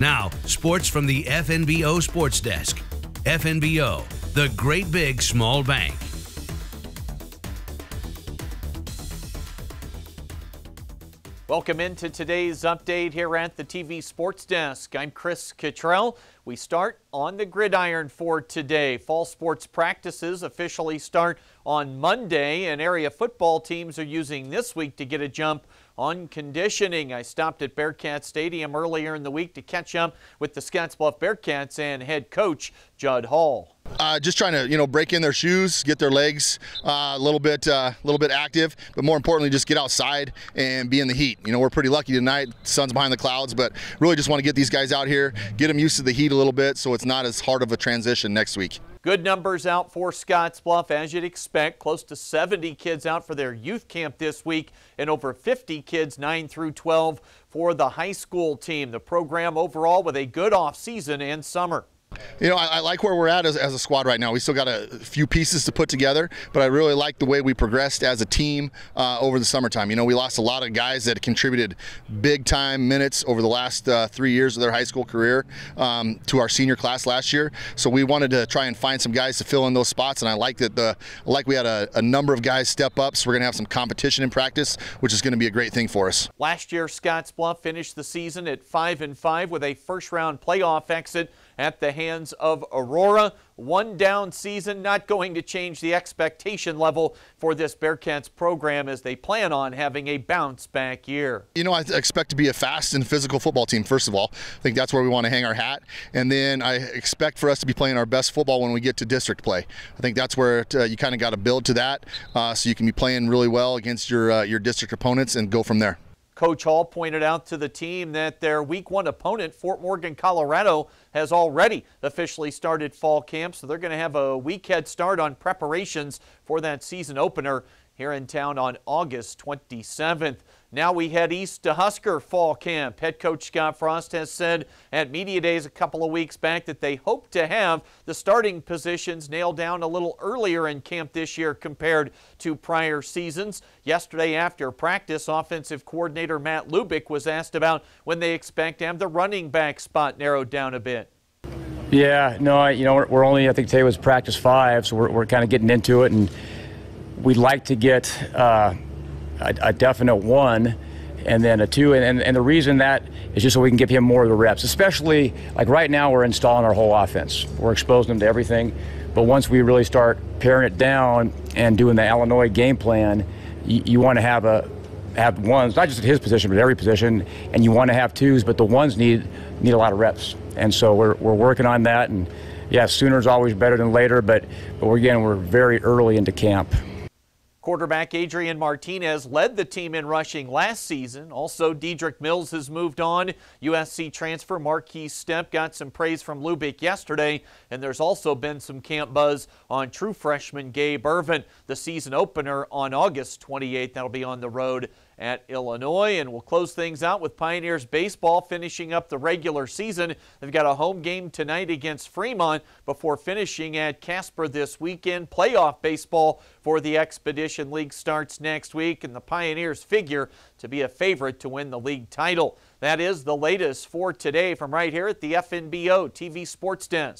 Now, sports from the FNBO Sports Desk. FNBO, the great big small bank. Welcome into today's update here at the TV Sports Desk. I'm Chris Cottrell. We start on the gridiron for today. Fall sports practices officially start on Monday, and area football teams are using this week to get a jump on conditioning. I stopped at Bearcat Stadium earlier in the week to catch up with the Scottsbluff Bearcats and head coach Judd Hall uh, just trying to you know break in their shoes, get their legs uh, a little bit uh, a little bit active, but more importantly, just get outside and be in the heat. You know, we're pretty lucky tonight. Sun's behind the clouds, but really just want to get these guys out here, get them used to the heat a little bit, so it's not as hard of a transition next week. Good numbers out for Scottsbluff, as you'd expect. Close to 70 kids out for their youth camp this week, and over 50 kids, 9 through 12, for the high school team. The program overall with a good off season and summer. You know, I, I, like where we're at as, as, a squad right now. We still got a few pieces to put together, but I really like the way we progressed as a team uh, over the summertime. You know, we lost a lot of guys that contributed big time minutes over the last uh, three years of their high school career um, to our senior class last year. So we wanted to try and find some guys to fill in those spots, and I like that the I like we had a, a number of guys step up. So we're going to have some competition in practice, which is going to be a great thing for us. Last year, Scottsbluff finished the season at five and five with a first round playoff exit at the hands of Aurora. One down season, not going to change the expectation level for this Bearcats program as they plan on having a bounce back year. You know, I expect to be a fast and physical football team, first of all. I think that's where we want to hang our hat. And then I expect for us to be playing our best football when we get to district play. I think that's where it, uh, you kind of got to build to that uh, so you can be playing really well against your, uh, your district opponents and go from there. Coach Hall pointed out to the team that their week one opponent, Fort Morgan, Colorado, has already officially started fall camp, so they're going to have a week head start on preparations for that season opener here in town on August 27th. Now we head east to Husker Fall Camp. Head coach Scott Frost has said at Media Days a couple of weeks back that they hope to have the starting positions nailed down a little earlier in camp this year compared to prior seasons. Yesterday after practice, offensive coordinator Matt Lubick was asked about when they expect to have the running back spot narrowed down a bit. Yeah, no, I, you know, we're, we're, only, I think today was practice five, so we're, we're kind of getting into it, and we'd like to get. Uh, a, a definite one and then a two. And, and, the reason that is just so we can give him more of the reps, especially like right now we're installing our whole offense. We're exposing them to everything. But once we really start paring it down and doing the Illinois game plan, you, you want to have a have ones, not just at his position, but every position, and you want to have twos, but the ones need need a lot of reps. And so we're, we're working on that. And yeah, sooner is always better than later, but, but again, we're very early into camp. Quarterback Adrian Martinez led the team in rushing last season. Also, Diedrich Mills has moved on. USC transfer Marquis Step got some praise from Lubick yesterday, and there's also been some camp buzz on true freshman Gabe Irvin, the season opener on August 28th. That'll be on the road at Illinois. And we'll close things out with Pioneers baseball finishing up the regular season. They've got a home game tonight against Fremont before finishing at Casper this weekend. Playoff baseball for the Expedition League starts next week, and the Pioneers figure to be a favorite to win the league title. That is the latest for today from right here at the FNBO TV Sports Desk.